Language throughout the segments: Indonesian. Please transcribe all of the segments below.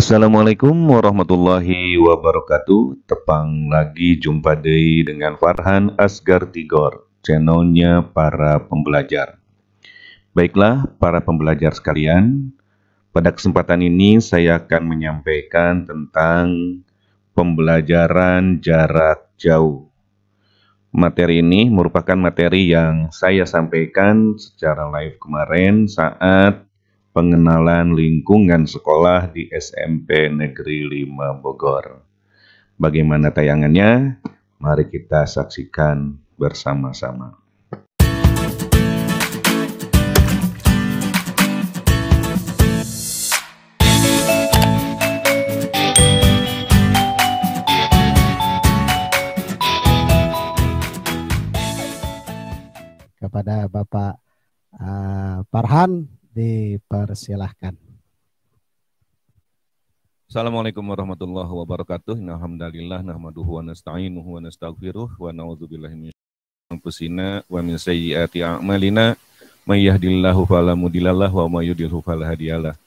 Assalamualaikum warahmatullahi wabarakatuh. Tepang lagi jumpa deh dengan Farhan Asgar Tigor, channelnya para pembelajar. Baiklah para pembelajar sekalian, pada kesempatan ini saya akan menyampaikan tentang pembelajaran jarak jauh. Materi ini merupakan materi yang saya sampaikan secara live kemarin saat pengenalan lingkungan sekolah di SMP Negeri 5 Bogor. Bagaimana tayangannya? Mari kita saksikan bersama-sama. kepada Bapak uh, eh, Parhan dipersilahkan. Assalamualaikum warahmatullahi wabarakatuh. Alhamdulillah nahmaduhu wa nasta'inuhu wa nastaghfiruh wa na'udzubillahi min anfusina wa min sayyiati a'malina mayyahdillahu yahdihillahu wa mayyudilhu yudhlilhu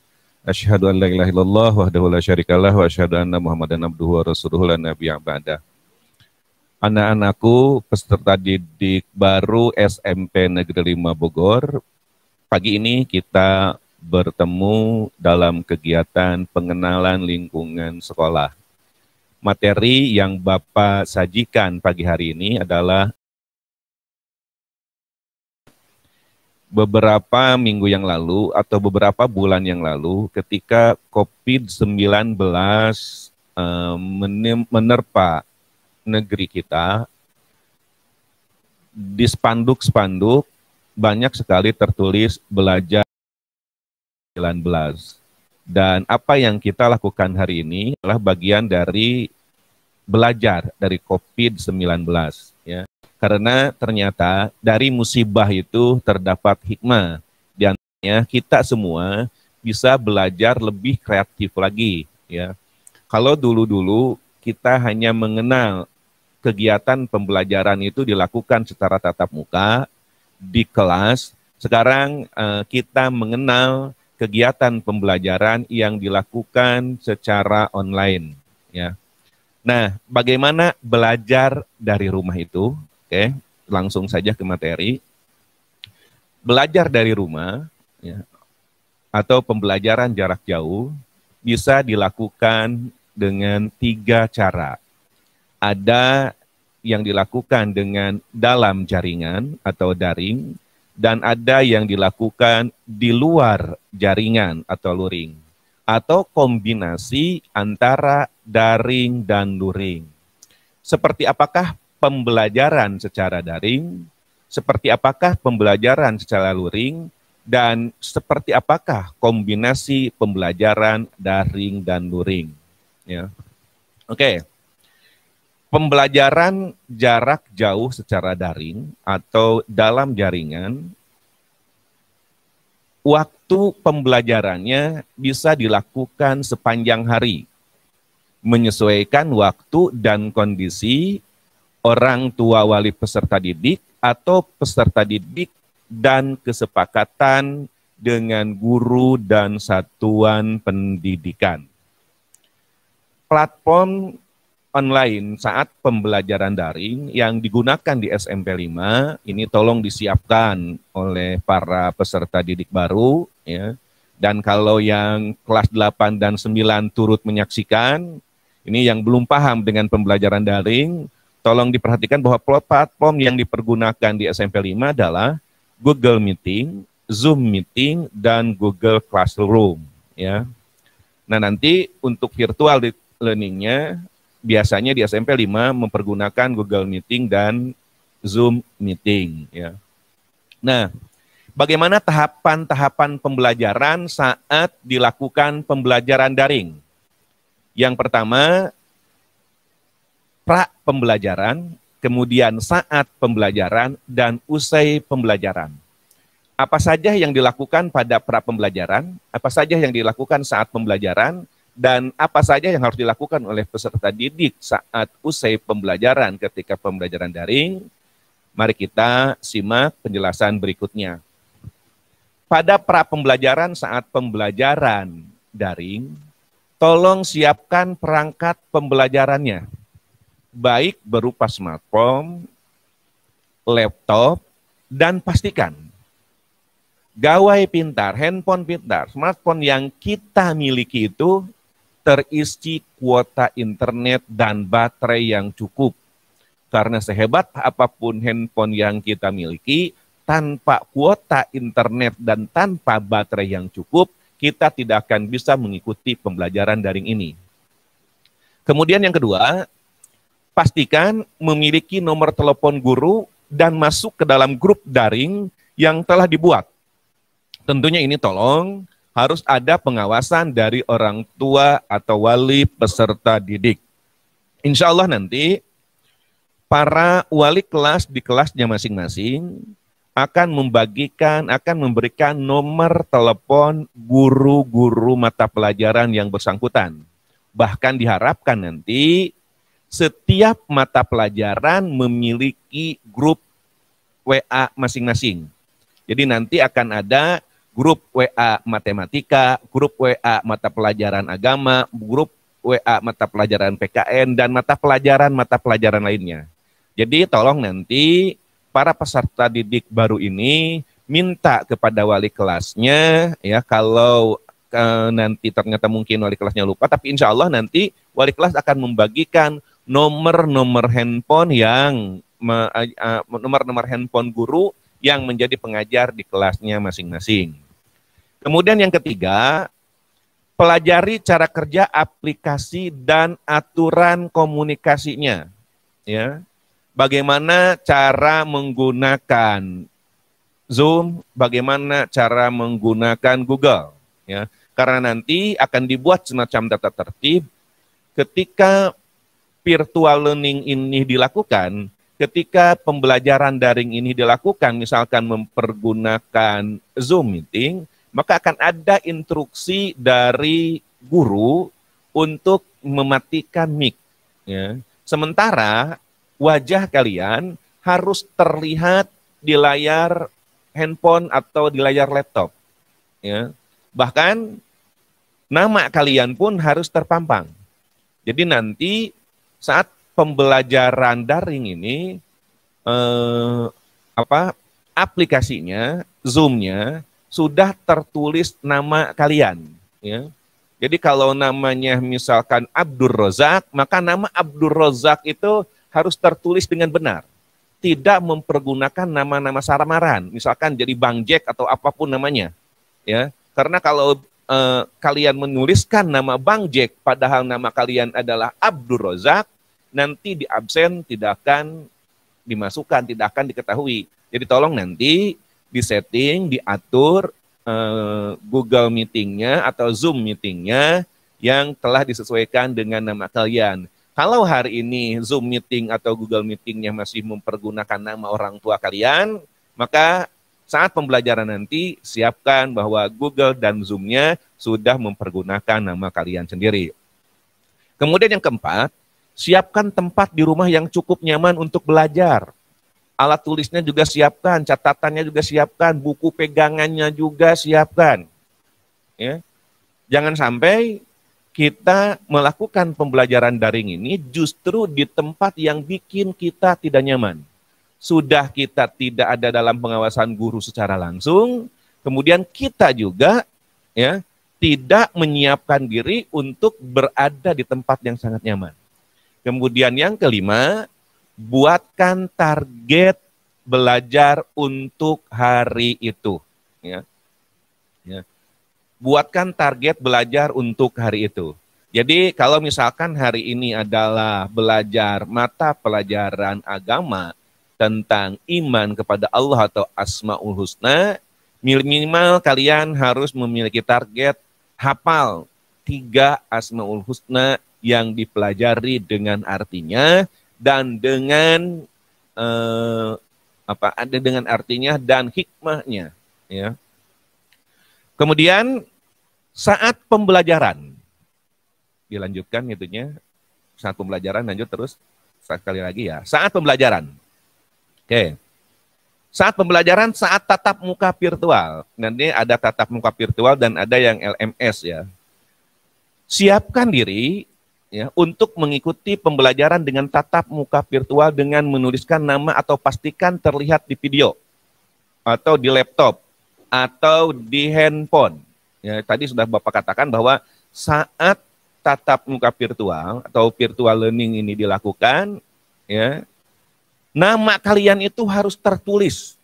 Asyhadu an la ilaha illallah wahdahu la syarikalah wa asyhadu anna Muhammadan abduhu wa rasuluhu la nabiyya ba'da. Anak-anakku peserta didik baru SMP Negeri 5 Bogor Pagi ini kita bertemu dalam kegiatan pengenalan lingkungan sekolah. Materi yang Bapak sajikan pagi hari ini adalah beberapa minggu yang lalu atau beberapa bulan yang lalu ketika COVID-19 eh, menerpa negeri kita di spanduk-spanduk banyak sekali tertulis belajar 19. Dan apa yang kita lakukan hari ini adalah bagian dari belajar dari COVID-19 ya. Karena ternyata dari musibah itu terdapat hikmah dan ya kita semua bisa belajar lebih kreatif lagi ya. Kalau dulu-dulu kita hanya mengenal kegiatan pembelajaran itu dilakukan secara tatap muka di kelas. Sekarang uh, kita mengenal kegiatan pembelajaran yang dilakukan secara online ya. Nah, bagaimana belajar dari rumah itu? Oke, langsung saja ke materi. Belajar dari rumah ya, atau pembelajaran jarak jauh bisa dilakukan dengan tiga cara. Ada yang dilakukan dengan dalam jaringan atau daring dan ada yang dilakukan di luar jaringan atau luring atau kombinasi antara daring dan luring. Seperti apakah pembelajaran secara daring, seperti apakah pembelajaran secara luring, dan seperti apakah kombinasi pembelajaran daring dan luring. Ya. Oke. Okay pembelajaran jarak jauh secara daring atau dalam jaringan, waktu pembelajarannya bisa dilakukan sepanjang hari, menyesuaikan waktu dan kondisi orang tua wali peserta didik atau peserta didik dan kesepakatan dengan guru dan satuan pendidikan. Platform online saat pembelajaran daring yang digunakan di SMP 5 ini tolong disiapkan oleh para peserta didik baru ya. Dan kalau yang kelas 8 dan 9 turut menyaksikan, ini yang belum paham dengan pembelajaran daring, tolong diperhatikan bahwa platform yang dipergunakan di SMP 5 adalah Google Meeting, Zoom Meeting, dan Google Classroom. Ya. Nah nanti untuk virtual learningnya biasanya di SMP 5 mempergunakan Google Meeting dan Zoom Meeting ya. Nah, bagaimana tahapan-tahapan pembelajaran saat dilakukan pembelajaran daring? Yang pertama, pra pembelajaran, kemudian saat pembelajaran, dan usai pembelajaran. Apa saja yang dilakukan pada pra pembelajaran, apa saja yang dilakukan saat pembelajaran, dan apa saja yang harus dilakukan oleh peserta didik saat usai pembelajaran ketika pembelajaran daring. Mari kita simak penjelasan berikutnya. Pada pra pembelajaran saat pembelajaran daring, tolong siapkan perangkat pembelajarannya, baik berupa smartphone, laptop, dan pastikan gawai pintar, handphone pintar, smartphone yang kita miliki itu terisi kuota internet dan baterai yang cukup. Karena sehebat apapun handphone yang kita miliki, tanpa kuota internet dan tanpa baterai yang cukup, kita tidak akan bisa mengikuti pembelajaran daring ini. Kemudian yang kedua, pastikan memiliki nomor telepon guru dan masuk ke dalam grup daring yang telah dibuat. Tentunya ini tolong harus ada pengawasan dari orang tua atau wali peserta didik. Insya Allah nanti para wali kelas di kelasnya masing-masing akan membagikan, akan memberikan nomor telepon guru-guru mata pelajaran yang bersangkutan. Bahkan diharapkan nanti setiap mata pelajaran memiliki grup WA masing-masing. Jadi nanti akan ada grup WA matematika, grup WA mata pelajaran agama, grup WA mata pelajaran PKN dan mata pelajaran mata pelajaran lainnya. Jadi tolong nanti para peserta didik baru ini minta kepada wali kelasnya ya kalau e, nanti ternyata mungkin wali kelasnya lupa tapi insya Allah nanti wali kelas akan membagikan nomor-nomor handphone yang eh, eh, nomor-nomor handphone guru yang menjadi pengajar di kelasnya masing-masing. Kemudian yang ketiga, pelajari cara kerja aplikasi dan aturan komunikasinya. Ya. Bagaimana cara menggunakan Zoom, bagaimana cara menggunakan Google, ya. Karena nanti akan dibuat semacam data tertib ketika virtual learning ini dilakukan, ketika pembelajaran daring ini dilakukan, misalkan mempergunakan Zoom meeting, maka akan ada instruksi dari guru untuk mematikan mic. Ya. Sementara wajah kalian harus terlihat di layar handphone atau di layar laptop. Ya. Bahkan nama kalian pun harus terpampang. Jadi nanti saat pembelajaran daring ini eh, apa aplikasinya, Zoom-nya sudah tertulis nama kalian. Ya. Jadi kalau namanya misalkan Abdur Rozak, maka nama Abdur Rozak itu harus tertulis dengan benar. Tidak mempergunakan nama-nama saramaran, misalkan jadi Bang Jack atau apapun namanya. ya Karena kalau eh, kalian menuliskan nama Bang Jack, padahal nama kalian adalah Abdur Rozak, nanti di absen tidak akan dimasukkan, tidak akan diketahui. Jadi tolong nanti disetting, diatur uh, Google Meetingnya atau Zoom Meetingnya yang telah disesuaikan dengan nama kalian. Kalau hari ini Zoom Meeting atau Google Meetingnya masih mempergunakan nama orang tua kalian, maka saat pembelajaran nanti siapkan bahwa Google dan Zoom-nya sudah mempergunakan nama kalian sendiri. Kemudian yang keempat, siapkan tempat di rumah yang cukup nyaman untuk belajar alat tulisnya juga siapkan, catatannya juga siapkan, buku pegangannya juga siapkan. Ya. Jangan sampai kita melakukan pembelajaran daring ini justru di tempat yang bikin kita tidak nyaman. Sudah kita tidak ada dalam pengawasan guru secara langsung, kemudian kita juga ya tidak menyiapkan diri untuk berada di tempat yang sangat nyaman. Kemudian yang kelima, buatkan target belajar untuk hari itu. Ya. Ya. Buatkan target belajar untuk hari itu. Jadi kalau misalkan hari ini adalah belajar mata pelajaran agama tentang iman kepada Allah atau Asmaul Husna, minimal kalian harus memiliki target hafal tiga Asmaul Husna yang dipelajari dengan artinya dan dengan eh, apa ada dengan artinya dan hikmahnya ya. Kemudian saat pembelajaran dilanjutkan itunya saat pembelajaran lanjut terus sekali lagi ya saat pembelajaran oke saat pembelajaran saat tatap muka virtual nanti ada tatap muka virtual dan ada yang LMS ya siapkan diri ya untuk mengikuti pembelajaran dengan tatap muka virtual dengan menuliskan nama atau pastikan terlihat di video atau di laptop atau di handphone. Ya, tadi sudah Bapak katakan bahwa saat tatap muka virtual atau virtual learning ini dilakukan, ya nama kalian itu harus tertulis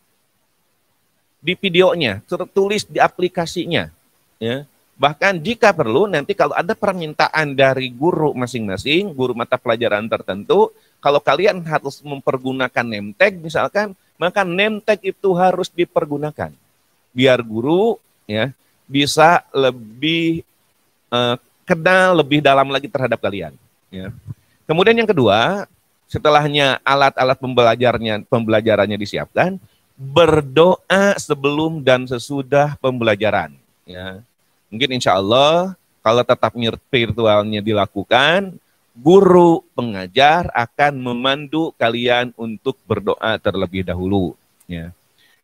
di videonya, tertulis di aplikasinya, ya. Bahkan jika perlu nanti kalau ada permintaan dari guru masing-masing, guru mata pelajaran tertentu, kalau kalian harus mempergunakan name tag misalkan, maka name tag itu harus dipergunakan. Biar guru ya bisa lebih uh, kenal lebih dalam lagi terhadap kalian. Ya. Kemudian yang kedua, setelahnya alat-alat pembelajarannya pembelajarannya disiapkan, berdoa sebelum dan sesudah pembelajaran. Ya Mungkin insya Allah kalau tetap virtualnya dilakukan, guru pengajar akan memandu kalian untuk berdoa terlebih dahulu. Ya.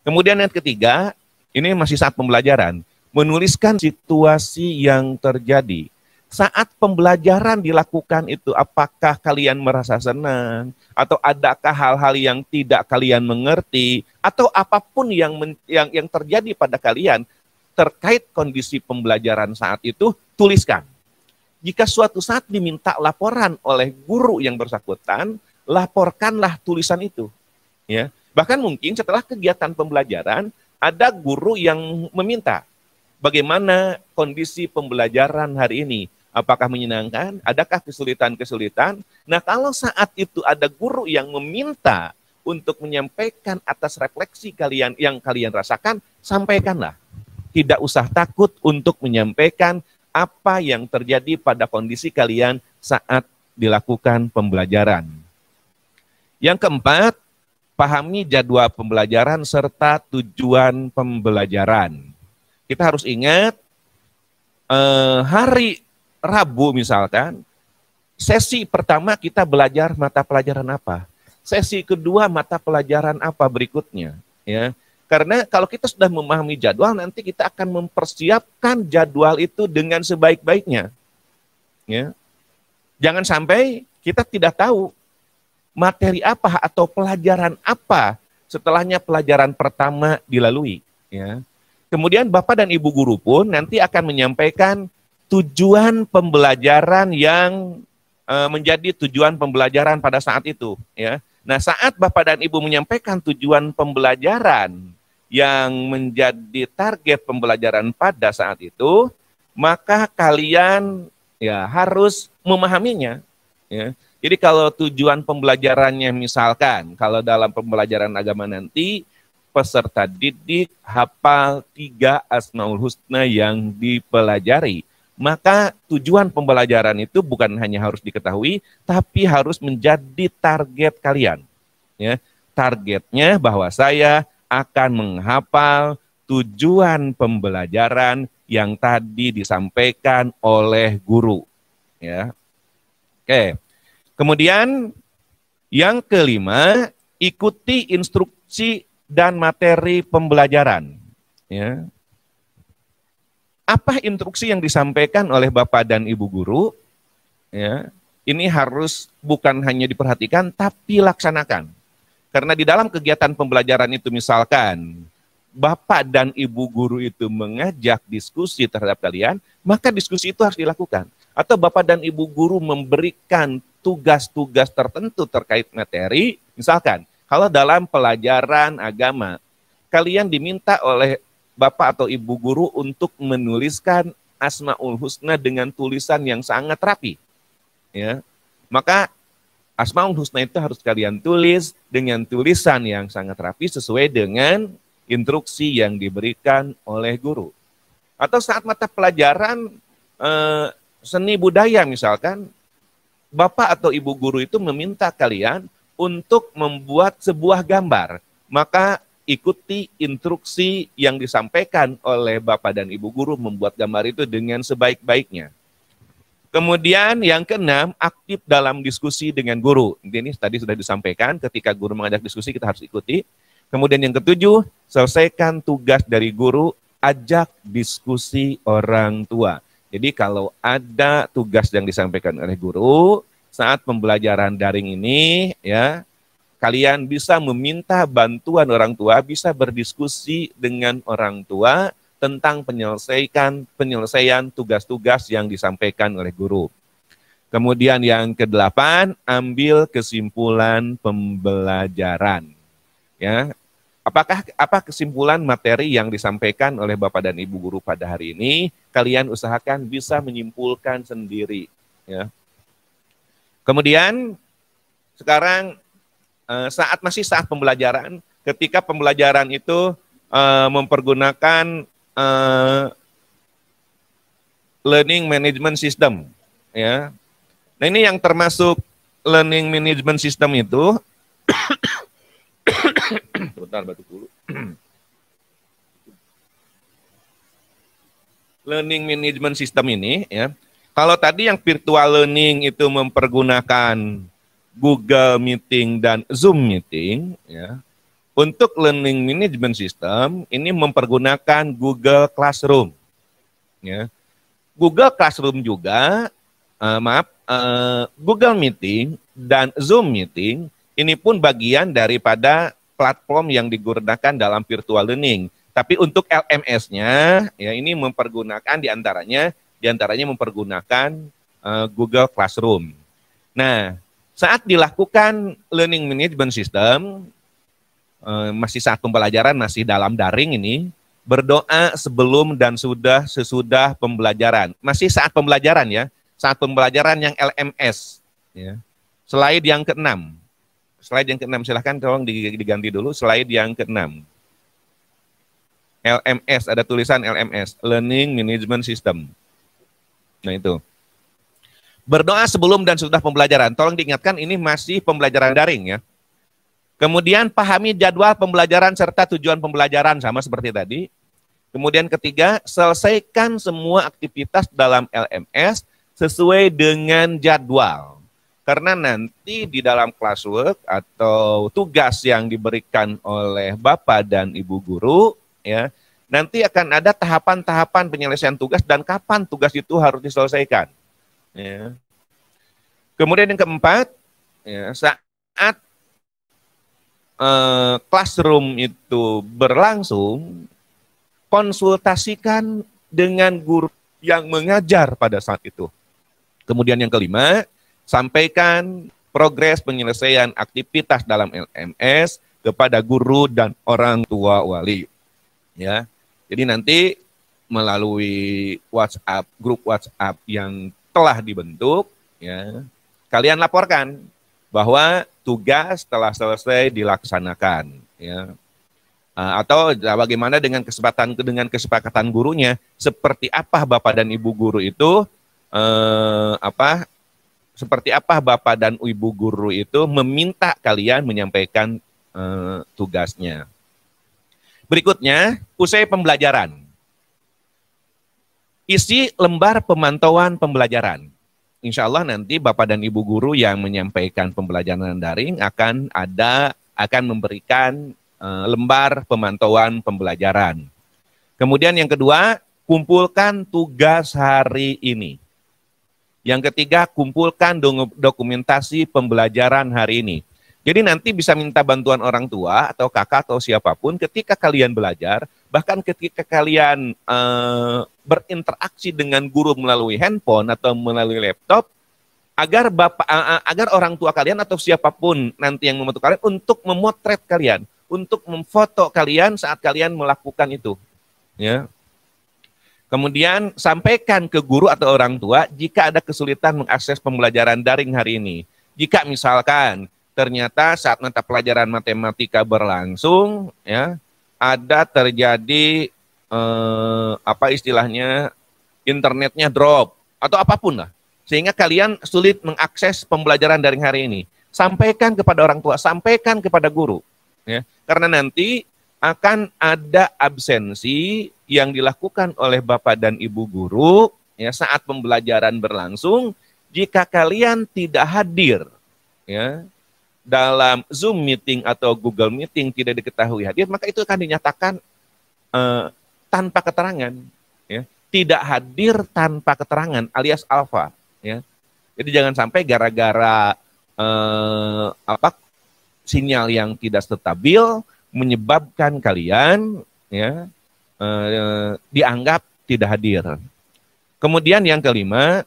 Kemudian yang ketiga, ini masih saat pembelajaran, menuliskan situasi yang terjadi saat pembelajaran dilakukan itu apakah kalian merasa senang atau adakah hal-hal yang tidak kalian mengerti atau apapun yang yang yang terjadi pada kalian terkait kondisi pembelajaran saat itu, tuliskan. Jika suatu saat diminta laporan oleh guru yang bersangkutan, laporkanlah tulisan itu. Ya, bahkan mungkin setelah kegiatan pembelajaran ada guru yang meminta bagaimana kondisi pembelajaran hari ini, apakah menyenangkan, adakah kesulitan-kesulitan. Nah, kalau saat itu ada guru yang meminta untuk menyampaikan atas refleksi kalian yang kalian rasakan, sampaikanlah tidak usah takut untuk menyampaikan apa yang terjadi pada kondisi kalian saat dilakukan pembelajaran. Yang keempat, pahami jadwal pembelajaran serta tujuan pembelajaran. Kita harus ingat eh, hari Rabu misalkan, sesi pertama kita belajar mata pelajaran apa, sesi kedua mata pelajaran apa berikutnya, ya. Karena kalau kita sudah memahami jadwal, nanti kita akan mempersiapkan jadwal itu dengan sebaik-baiknya. Ya. Jangan sampai kita tidak tahu materi apa atau pelajaran apa setelahnya pelajaran pertama dilalui. Ya. Kemudian Bapak dan Ibu guru pun nanti akan menyampaikan tujuan pembelajaran yang eh, menjadi tujuan pembelajaran pada saat itu. Ya. Nah saat Bapak dan Ibu menyampaikan tujuan pembelajaran, yang menjadi target pembelajaran pada saat itu, maka kalian ya harus memahaminya. Ya. Jadi kalau tujuan pembelajarannya misalkan kalau dalam pembelajaran agama nanti peserta didik hafal tiga asmaul husna yang dipelajari. Maka tujuan pembelajaran itu bukan hanya harus diketahui, tapi harus menjadi target kalian. Ya, targetnya bahwa saya akan menghafal tujuan pembelajaran yang tadi disampaikan oleh guru. Ya. Oke. Kemudian yang kelima, ikuti instruksi dan materi pembelajaran. Ya. Apa instruksi yang disampaikan oleh Bapak dan Ibu guru? Ya. Ini harus bukan hanya diperhatikan tapi laksanakan. Karena di dalam kegiatan pembelajaran itu misalkan Bapak dan Ibu guru itu mengajak diskusi terhadap kalian, maka diskusi itu harus dilakukan. Atau Bapak dan Ibu guru memberikan tugas-tugas tertentu terkait materi, misalkan kalau dalam pelajaran agama, kalian diminta oleh Bapak atau Ibu guru untuk menuliskan Asmaul Husna dengan tulisan yang sangat rapi. Ya. Maka Asmaul Husna itu harus kalian tulis dengan tulisan yang sangat rapi sesuai dengan instruksi yang diberikan oleh guru. Atau saat mata pelajaran eh, seni budaya misalkan, bapak atau ibu guru itu meminta kalian untuk membuat sebuah gambar. Maka ikuti instruksi yang disampaikan oleh bapak dan ibu guru membuat gambar itu dengan sebaik-baiknya. Kemudian yang keenam, aktif dalam diskusi dengan guru. Ini tadi sudah disampaikan, ketika guru mengajak diskusi kita harus ikuti. Kemudian yang ketujuh, selesaikan tugas dari guru, ajak diskusi orang tua. Jadi kalau ada tugas yang disampaikan oleh guru saat pembelajaran daring ini, ya kalian bisa meminta bantuan orang tua, bisa berdiskusi dengan orang tua, tentang penyelesaikan penyelesaian tugas-tugas yang disampaikan oleh guru. Kemudian yang kedelapan, ambil kesimpulan pembelajaran. Ya, apakah apa kesimpulan materi yang disampaikan oleh Bapak dan Ibu guru pada hari ini? Kalian usahakan bisa menyimpulkan sendiri. Ya. Kemudian sekarang eh, saat masih saat pembelajaran, ketika pembelajaran itu eh, mempergunakan uh, learning management system ya. Nah, ini yang termasuk learning management system itu Bentar batuk dulu. learning management system ini ya. Kalau tadi yang virtual learning itu mempergunakan Google Meeting dan Zoom Meeting ya. Untuk learning management system ini mempergunakan Google Classroom. Ya. Google Classroom juga, uh, maaf, uh, Google Meeting dan Zoom Meeting ini pun bagian daripada platform yang digunakan dalam virtual learning. Tapi untuk LMS-nya, ya ini mempergunakan diantaranya, diantaranya mempergunakan uh, Google Classroom. Nah, saat dilakukan learning management system, Eh, masih saat pembelajaran masih dalam daring ini berdoa sebelum dan sudah sesudah pembelajaran masih saat pembelajaran ya saat pembelajaran yang LMS ya slide yang keenam slide yang keenam silahkan tolong diganti dulu slide yang keenam LMS ada tulisan LMS Learning Management System nah itu berdoa sebelum dan sudah pembelajaran tolong diingatkan ini masih pembelajaran daring ya Kemudian pahami jadwal pembelajaran serta tujuan pembelajaran sama seperti tadi. Kemudian ketiga, selesaikan semua aktivitas dalam LMS sesuai dengan jadwal. Karena nanti di dalam classwork atau tugas yang diberikan oleh Bapak dan Ibu guru ya, nanti akan ada tahapan-tahapan penyelesaian tugas dan kapan tugas itu harus diselesaikan. Ya. Kemudian yang keempat, ya, saat eh, classroom itu berlangsung, konsultasikan dengan guru yang mengajar pada saat itu. Kemudian yang kelima, sampaikan progres penyelesaian aktivitas dalam LMS kepada guru dan orang tua wali. Ya. Jadi nanti melalui WhatsApp, grup WhatsApp yang telah dibentuk, ya, kalian laporkan bahwa tugas telah selesai dilaksanakan ya ah, atau bagaimana dengan kesempatan dengan kesepakatan gurunya seperti apa bapak dan ibu guru itu eh, apa seperti apa bapak dan ibu guru itu meminta kalian menyampaikan eh, tugasnya berikutnya usai pembelajaran isi lembar pemantauan pembelajaran insya Allah nanti Bapak dan Ibu guru yang menyampaikan pembelajaran daring akan ada akan memberikan uh, lembar pemantauan pembelajaran. Kemudian yang kedua, kumpulkan tugas hari ini. Yang ketiga, kumpulkan dokumentasi pembelajaran hari ini. Jadi nanti bisa minta bantuan orang tua atau kakak atau siapapun ketika kalian belajar, bahkan ketika kalian uh, berinteraksi dengan guru melalui handphone atau melalui laptop agar bapak uh, agar orang tua kalian atau siapapun nanti yang membantu kalian untuk memotret kalian untuk memfoto kalian saat kalian melakukan itu ya kemudian sampaikan ke guru atau orang tua jika ada kesulitan mengakses pembelajaran daring hari ini jika misalkan ternyata saat mata pelajaran matematika berlangsung ya ada terjadi eh, apa istilahnya internetnya drop atau apapun lah sehingga kalian sulit mengakses pembelajaran dari hari ini sampaikan kepada orang tua sampaikan kepada guru ya karena nanti akan ada absensi yang dilakukan oleh bapak dan ibu guru ya saat pembelajaran berlangsung jika kalian tidak hadir ya dalam Zoom meeting atau Google meeting tidak diketahui hadir, maka itu akan dinyatakan uh, tanpa keterangan, ya. tidak hadir tanpa keterangan, alias alfa. Ya. Jadi jangan sampai gara-gara uh, apa sinyal yang tidak stabil menyebabkan kalian ya uh, dianggap tidak hadir. Kemudian yang kelima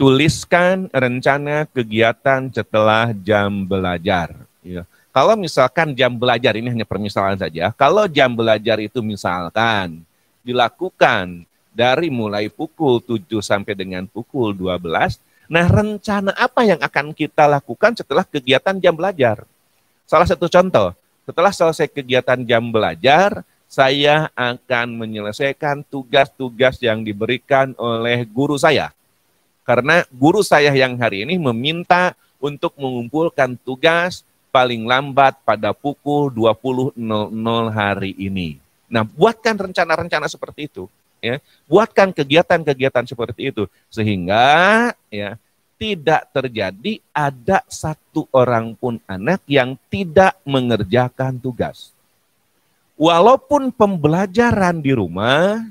tuliskan rencana kegiatan setelah jam belajar. Ya. Kalau misalkan jam belajar ini hanya permisalan saja, kalau jam belajar itu misalkan dilakukan dari mulai pukul 7 sampai dengan pukul 12, nah rencana apa yang akan kita lakukan setelah kegiatan jam belajar? Salah satu contoh, setelah selesai kegiatan jam belajar, saya akan menyelesaikan tugas-tugas yang diberikan oleh guru saya karena guru saya yang hari ini meminta untuk mengumpulkan tugas paling lambat pada pukul 20.00 hari ini. Nah, buatkan rencana-rencana seperti itu, ya. Buatkan kegiatan-kegiatan seperti itu sehingga ya tidak terjadi ada satu orang pun anak yang tidak mengerjakan tugas. Walaupun pembelajaran di rumah,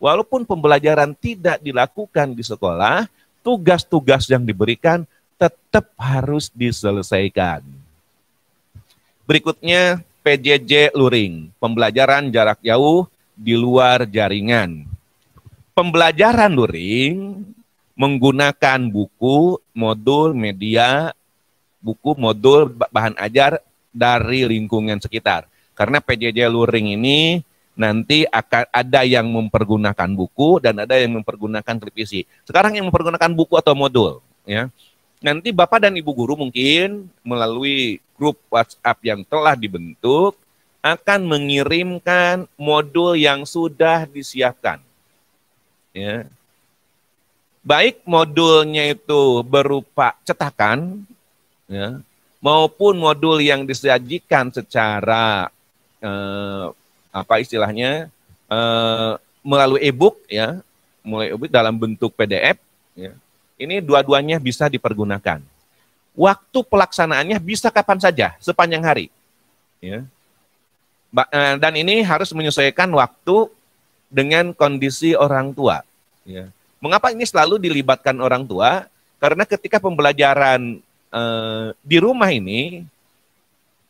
walaupun pembelajaran tidak dilakukan di sekolah, tugas-tugas yang diberikan tetap harus diselesaikan. Berikutnya PJJ Luring, pembelajaran jarak jauh di luar jaringan. Pembelajaran Luring menggunakan buku, modul, media, buku, modul, bahan ajar dari lingkungan sekitar. Karena PJJ Luring ini nanti akan ada yang mempergunakan buku dan ada yang mempergunakan televisi. Sekarang yang mempergunakan buku atau modul, ya. Nanti Bapak dan Ibu guru mungkin melalui grup WhatsApp yang telah dibentuk akan mengirimkan modul yang sudah disiapkan. Ya. Baik modulnya itu berupa cetakan ya, maupun modul yang disajikan secara eh, apa istilahnya uh, melalui e-book ya, mulai e-book dalam bentuk PDF ya. Ini dua-duanya bisa dipergunakan. Waktu pelaksanaannya bisa kapan saja sepanjang hari. Ya. Eh, dan ini harus menyesuaikan waktu dengan kondisi orang tua. Ya. Mengapa ini selalu dilibatkan orang tua? Karena ketika pembelajaran eh, di rumah ini,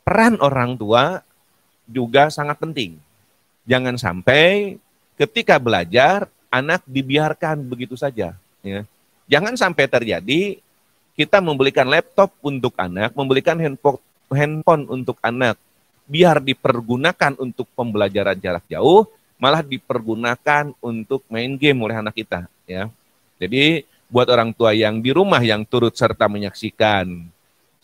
peran orang tua juga sangat penting. Jangan sampai ketika belajar anak dibiarkan begitu saja. Ya. Jangan sampai terjadi kita membelikan laptop untuk anak, membelikan handphone untuk anak, biar dipergunakan untuk pembelajaran jarak jauh, malah dipergunakan untuk main game oleh anak kita. Ya, jadi buat orang tua yang di rumah yang turut serta menyaksikan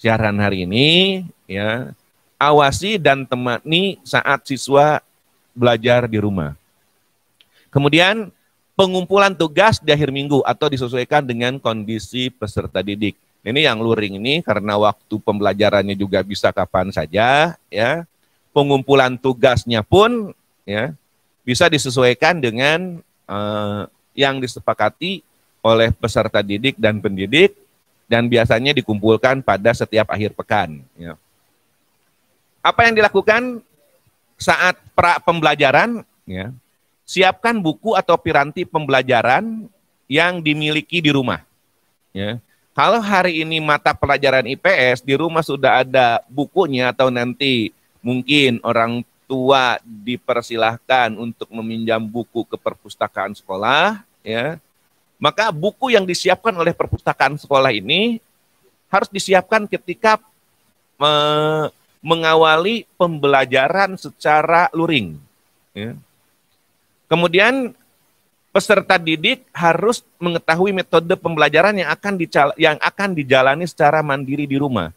siaran hari ini, ya awasi dan temani saat siswa belajar di rumah. Kemudian pengumpulan tugas di akhir minggu atau disesuaikan dengan kondisi peserta didik. Ini yang luring ini karena waktu pembelajarannya juga bisa kapan saja ya. Pengumpulan tugasnya pun ya bisa disesuaikan dengan eh, yang disepakati oleh peserta didik dan pendidik dan biasanya dikumpulkan pada setiap akhir pekan ya. Apa yang dilakukan saat pra pembelajaran ya, siapkan buku atau piranti pembelajaran yang dimiliki di rumah. Ya. Kalau hari ini mata pelajaran IPS di rumah sudah ada bukunya atau nanti mungkin orang tua dipersilahkan untuk meminjam buku ke perpustakaan sekolah, ya. Maka buku yang disiapkan oleh perpustakaan sekolah ini harus disiapkan ketika mengawali pembelajaran secara luring. Ya. Kemudian peserta didik harus mengetahui metode pembelajaran yang akan yang akan dijalani secara mandiri di rumah.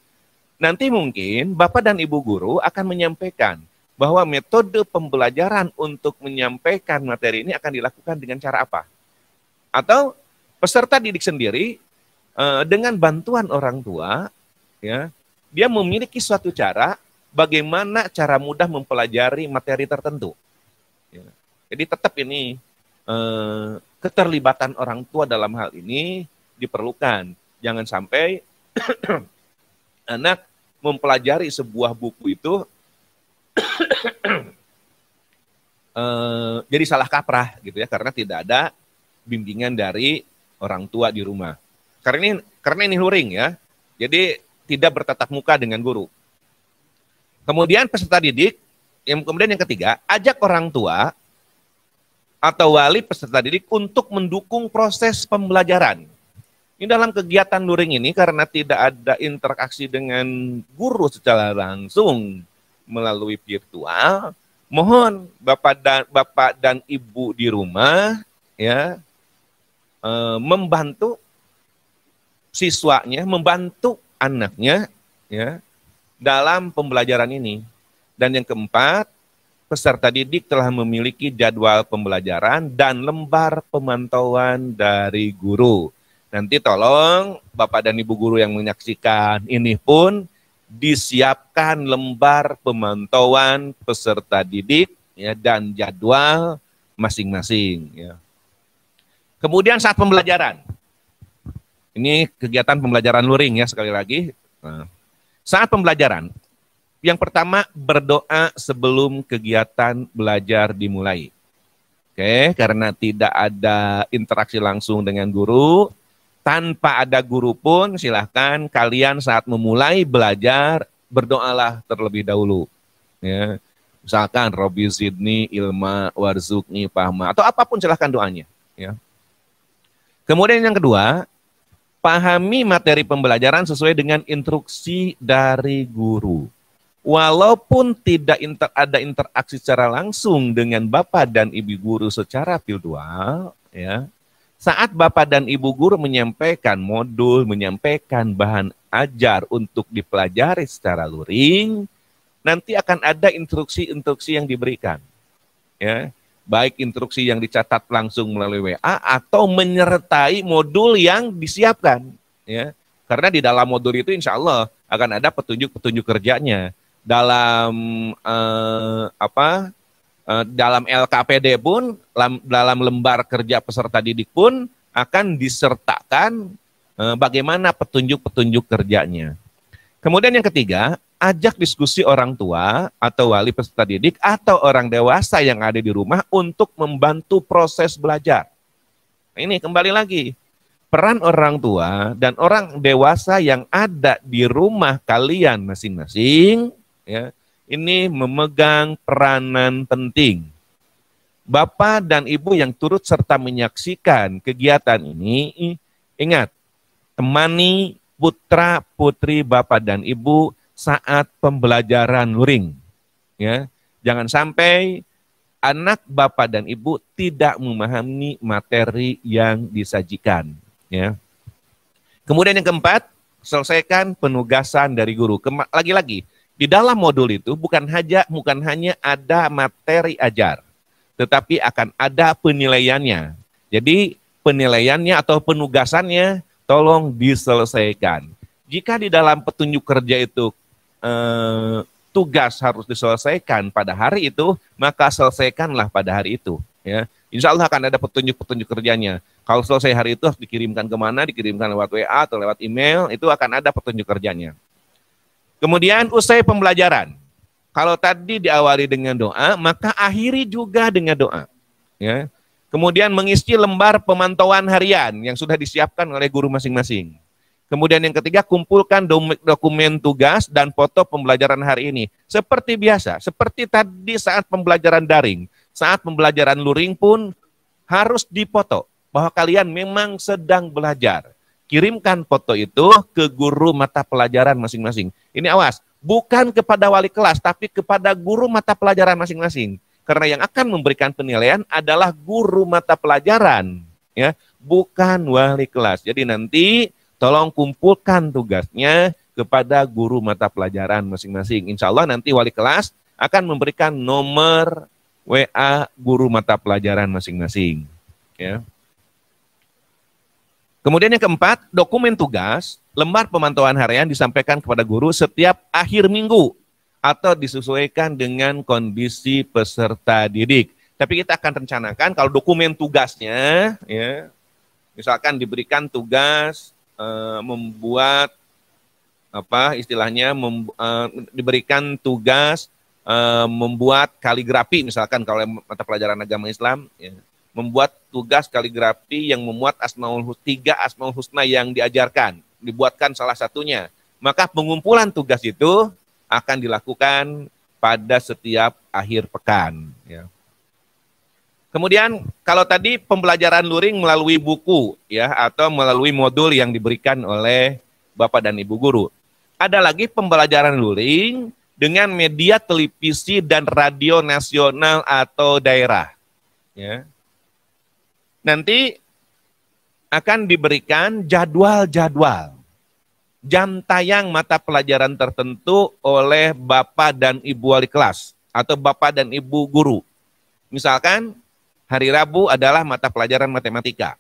Nanti mungkin Bapak dan Ibu guru akan menyampaikan bahwa metode pembelajaran untuk menyampaikan materi ini akan dilakukan dengan cara apa? Atau peserta didik sendiri eh, dengan bantuan orang tua ya dia memiliki suatu cara bagaimana cara mudah mempelajari materi tertentu. Ya. Jadi tetap ini eh, keterlibatan orang tua dalam hal ini diperlukan. Jangan sampai anak mempelajari sebuah buku itu eh, jadi salah kaprah gitu ya karena tidak ada bimbingan dari orang tua di rumah. Karena ini karena ini luring ya. Jadi tidak bertatap muka dengan guru. Kemudian peserta didik, yang kemudian yang ketiga, ajak orang tua atau wali peserta didik untuk mendukung proses pembelajaran. Ini dalam kegiatan luring ini karena tidak ada interaksi dengan guru secara langsung melalui virtual, mohon Bapak dan Bapak dan Ibu di rumah ya eh, membantu siswanya membantu anaknya ya dalam pembelajaran ini. Dan yang keempat, peserta didik telah memiliki jadwal pembelajaran dan lembar pemantauan dari guru. Nanti tolong Bapak dan Ibu guru yang menyaksikan ini pun disiapkan lembar pemantauan peserta didik ya dan jadwal masing-masing ya. Kemudian saat pembelajaran ini kegiatan pembelajaran luring ya sekali lagi. Nah, saat pembelajaran, yang pertama berdoa sebelum kegiatan belajar dimulai. Oke, karena tidak ada interaksi langsung dengan guru, tanpa ada guru pun silahkan kalian saat memulai belajar berdoalah terlebih dahulu. Ya. Misalkan Robi Zidni, Ilma, Warzukni, Pahma, atau apapun silahkan doanya. Ya. Kemudian yang kedua, Pahami materi pembelajaran sesuai dengan instruksi dari guru. Walaupun tidak inter, ada interaksi secara langsung dengan Bapak dan Ibu guru secara virtual, ya. Saat Bapak dan Ibu guru menyampaikan modul, menyampaikan bahan ajar untuk dipelajari secara luring, nanti akan ada instruksi-instruksi yang diberikan. Ya baik instruksi yang dicatat langsung melalui WA atau menyertai modul yang disiapkan ya karena di dalam modul itu insya Allah akan ada petunjuk-petunjuk kerjanya dalam eh, apa eh, dalam LKPD pun dalam lembar kerja peserta didik pun akan disertakan eh, bagaimana petunjuk-petunjuk kerjanya kemudian yang ketiga ajak diskusi orang tua atau wali peserta didik atau orang dewasa yang ada di rumah untuk membantu proses belajar. Nah, ini kembali lagi, peran orang tua dan orang dewasa yang ada di rumah kalian masing-masing ya, ini memegang peranan penting. Bapak dan Ibu yang turut serta menyaksikan kegiatan ini, ingat, temani putra putri Bapak dan Ibu saat pembelajaran luring. Ya, jangan sampai anak bapak dan ibu tidak memahami materi yang disajikan. Ya. Kemudian yang keempat, selesaikan penugasan dari guru. Lagi-lagi, di dalam modul itu bukan hanya bukan hanya ada materi ajar, tetapi akan ada penilaiannya. Jadi penilaiannya atau penugasannya tolong diselesaikan. Jika di dalam petunjuk kerja itu eh, tugas harus diselesaikan pada hari itu, maka selesaikanlah pada hari itu. Ya, Insya Allah akan ada petunjuk-petunjuk kerjanya. Kalau selesai hari itu harus dikirimkan kemana, dikirimkan lewat WA atau lewat email, itu akan ada petunjuk kerjanya. Kemudian usai pembelajaran. Kalau tadi diawali dengan doa, maka akhiri juga dengan doa. Ya. Kemudian mengisi lembar pemantauan harian yang sudah disiapkan oleh guru masing-masing. Kemudian yang ketiga, kumpulkan dokumen tugas dan foto pembelajaran hari ini. Seperti biasa, seperti tadi saat pembelajaran daring, saat pembelajaran luring pun harus dipoto bahwa kalian memang sedang belajar. Kirimkan foto itu ke guru mata pelajaran masing-masing. Ini awas, bukan kepada wali kelas, tapi kepada guru mata pelajaran masing-masing. Karena yang akan memberikan penilaian adalah guru mata pelajaran, ya, bukan wali kelas. Jadi nanti tolong kumpulkan tugasnya kepada guru mata pelajaran masing-masing. Insya Allah nanti wali kelas akan memberikan nomor WA guru mata pelajaran masing-masing. Ya. Kemudian yang keempat, dokumen tugas, lembar pemantauan harian disampaikan kepada guru setiap akhir minggu atau disesuaikan dengan kondisi peserta didik. Tapi kita akan rencanakan kalau dokumen tugasnya, ya, misalkan diberikan tugas uh, membuat apa istilahnya mem, uh, diberikan tugas uh, membuat kaligrafi misalkan kalau mata pelajaran agama Islam ya, membuat tugas kaligrafi yang memuat asmaul husna tiga asmaul husna yang diajarkan dibuatkan salah satunya maka pengumpulan tugas itu akan dilakukan pada setiap akhir pekan Kemudian kalau tadi pembelajaran luring melalui buku ya atau melalui modul yang diberikan oleh Bapak dan Ibu guru. Ada lagi pembelajaran luring dengan media televisi dan radio nasional atau daerah. Ya. Nanti akan diberikan jadwal-jadwal jam tayang mata pelajaran tertentu oleh Bapak dan Ibu wali kelas atau Bapak dan Ibu guru. Misalkan hari Rabu adalah mata pelajaran matematika.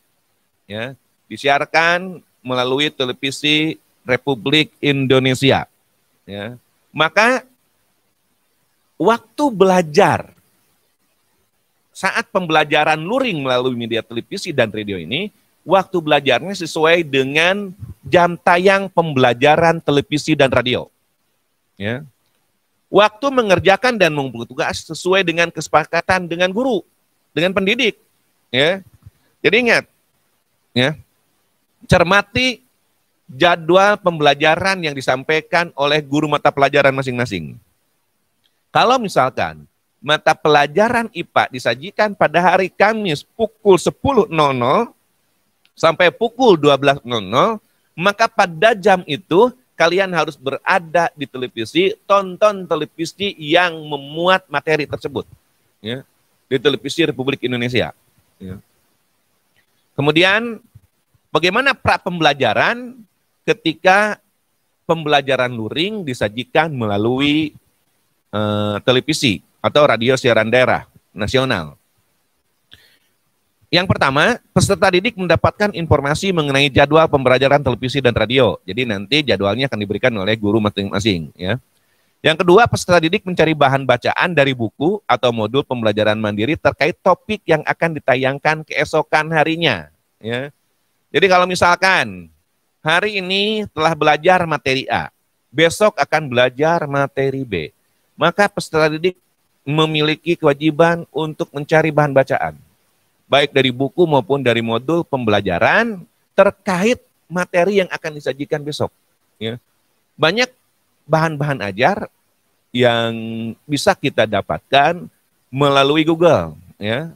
Ya, disiarkan melalui televisi Republik Indonesia. Ya. Maka waktu belajar saat pembelajaran luring melalui media televisi dan radio ini, waktu belajarnya sesuai dengan jam tayang pembelajaran televisi dan radio. Ya. Waktu mengerjakan dan mengumpul tugas sesuai dengan kesepakatan dengan guru dengan pendidik. Ya. Jadi ingat, ya, cermati jadwal pembelajaran yang disampaikan oleh guru mata pelajaran masing-masing. Kalau misalkan mata pelajaran IPA disajikan pada hari Kamis pukul 10.00 sampai pukul 12.00, maka pada jam itu kalian harus berada di televisi, tonton televisi yang memuat materi tersebut. Ya di televisi Republik Indonesia. Ya. Kemudian bagaimana pra pembelajaran ketika pembelajaran luring disajikan melalui eh, televisi atau radio siaran daerah nasional. Yang pertama, peserta didik mendapatkan informasi mengenai jadwal pembelajaran televisi dan radio. Jadi nanti jadwalnya akan diberikan oleh guru masing-masing ya. Yang kedua, peserta didik mencari bahan bacaan dari buku atau modul pembelajaran mandiri terkait topik yang akan ditayangkan keesokan harinya. Ya. Jadi kalau misalkan hari ini telah belajar materi A, besok akan belajar materi B, maka peserta didik memiliki kewajiban untuk mencari bahan bacaan, baik dari buku maupun dari modul pembelajaran terkait materi yang akan disajikan besok. Ya. Banyak bahan-bahan ajar yang bisa kita dapatkan melalui Google, ya,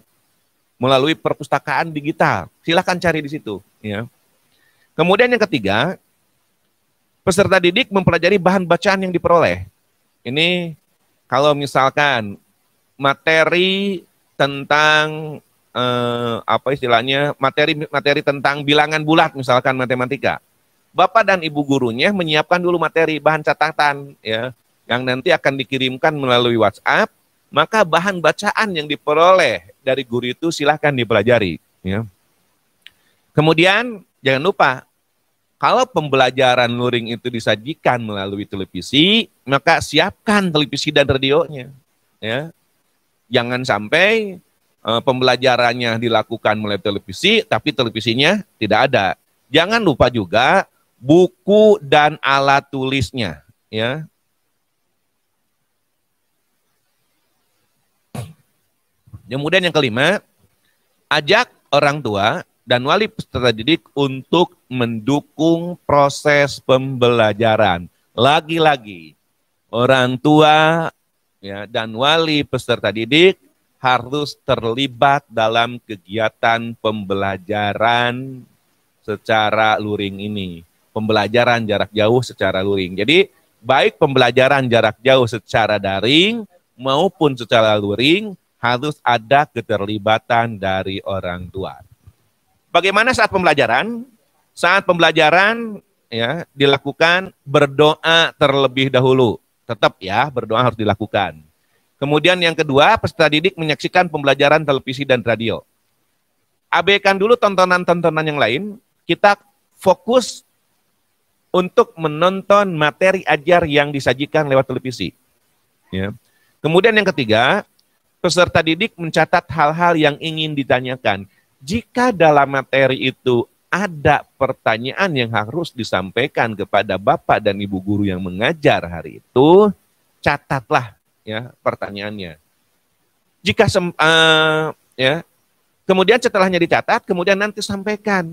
melalui perpustakaan digital. Silahkan cari di situ, ya. Kemudian yang ketiga, peserta didik mempelajari bahan bacaan yang diperoleh. Ini kalau misalkan materi tentang eh, apa istilahnya materi materi tentang bilangan bulat misalkan matematika bapak dan ibu gurunya menyiapkan dulu materi bahan catatan ya yang nanti akan dikirimkan melalui WhatsApp maka bahan bacaan yang diperoleh dari guru itu silahkan dipelajari ya kemudian jangan lupa kalau pembelajaran luring itu disajikan melalui televisi, maka siapkan televisi dan radionya. Ya. Jangan sampai eh, pembelajarannya dilakukan melalui televisi, tapi televisinya tidak ada. Jangan lupa juga buku dan alat tulisnya ya. Kemudian yang kelima, ajak orang tua dan wali peserta didik untuk mendukung proses pembelajaran. Lagi-lagi, orang tua ya, dan wali peserta didik harus terlibat dalam kegiatan pembelajaran secara luring ini pembelajaran jarak jauh secara luring. Jadi baik pembelajaran jarak jauh secara daring maupun secara luring harus ada keterlibatan dari orang tua. Bagaimana saat pembelajaran? Saat pembelajaran ya dilakukan berdoa terlebih dahulu. Tetap ya, berdoa harus dilakukan. Kemudian yang kedua, peserta didik menyaksikan pembelajaran televisi dan radio. Abaikan dulu tontonan-tontonan yang lain, kita fokus untuk menonton materi ajar yang disajikan lewat televisi. Ya. Kemudian yang ketiga, peserta didik mencatat hal-hal yang ingin ditanyakan. Jika dalam materi itu ada pertanyaan yang harus disampaikan kepada bapak dan ibu guru yang mengajar hari itu, catatlah ya pertanyaannya. Jika uh, ya Kemudian setelahnya dicatat, kemudian nanti sampaikan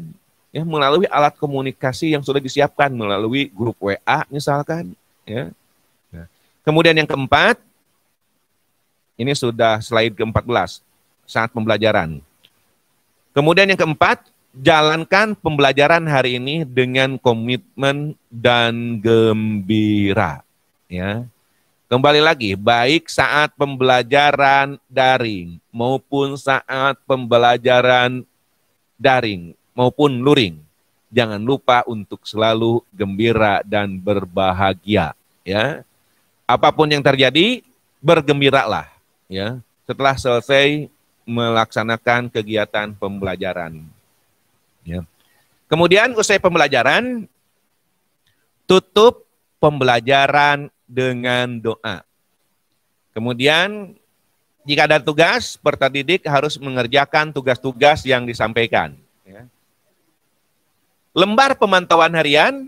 ya melalui alat komunikasi yang sudah disiapkan melalui grup WA misalkan ya. Nah, kemudian yang keempat ini sudah slide ke-14 saat pembelajaran. Kemudian yang keempat, jalankan pembelajaran hari ini dengan komitmen dan gembira ya. Kembali lagi, baik saat pembelajaran daring maupun saat pembelajaran daring maupun luring. Jangan lupa untuk selalu gembira dan berbahagia, ya. Apapun yang terjadi, bergembiralah, ya. Setelah selesai melaksanakan kegiatan pembelajaran, ya. Kemudian usai pembelajaran, tutup pembelajaran dengan doa. Kemudian jika ada tugas, peserta didik harus mengerjakan tugas-tugas yang disampaikan lembar pemantauan harian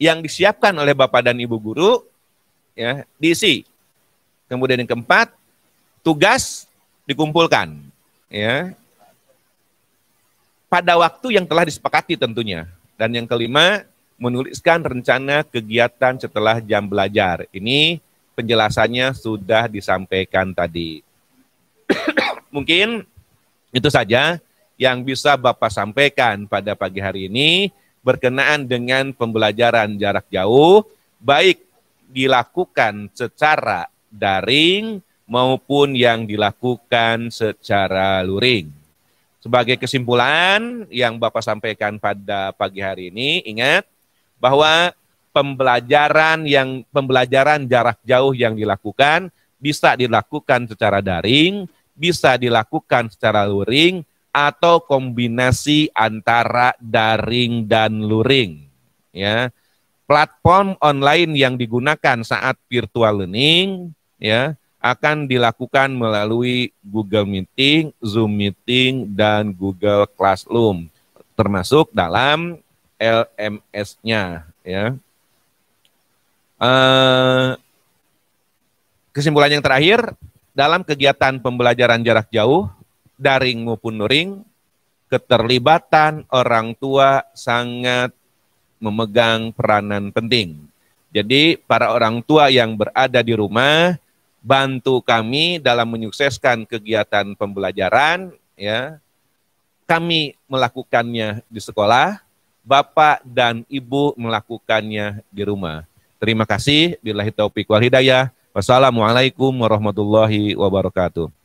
yang disiapkan oleh Bapak dan Ibu guru ya diisi. Kemudian yang keempat, tugas dikumpulkan ya. Pada waktu yang telah disepakati tentunya. Dan yang kelima, menuliskan rencana kegiatan setelah jam belajar. Ini penjelasannya sudah disampaikan tadi. Mungkin itu saja yang bisa Bapak sampaikan pada pagi hari ini berkenaan dengan pembelajaran jarak jauh, baik dilakukan secara daring maupun yang dilakukan secara luring. Sebagai kesimpulan yang Bapak sampaikan pada pagi hari ini, ingat bahwa pembelajaran yang pembelajaran jarak jauh yang dilakukan bisa dilakukan secara daring, bisa dilakukan secara luring, atau kombinasi antara daring dan luring. Ya, platform online yang digunakan saat virtual learning ya akan dilakukan melalui Google Meeting, Zoom Meeting, dan Google Classroom, termasuk dalam LMS-nya. Ya. Uh, kesimpulan yang terakhir, dalam kegiatan pembelajaran jarak jauh, daring maupun luring, keterlibatan orang tua sangat memegang peranan penting. Jadi para orang tua yang berada di rumah bantu kami dalam menyukseskan kegiatan pembelajaran ya. Kami melakukannya di sekolah, Bapak dan Ibu melakukannya di rumah. Terima kasih. Bila taufik wal hidayah. Wassalamualaikum warahmatullahi wabarakatuh.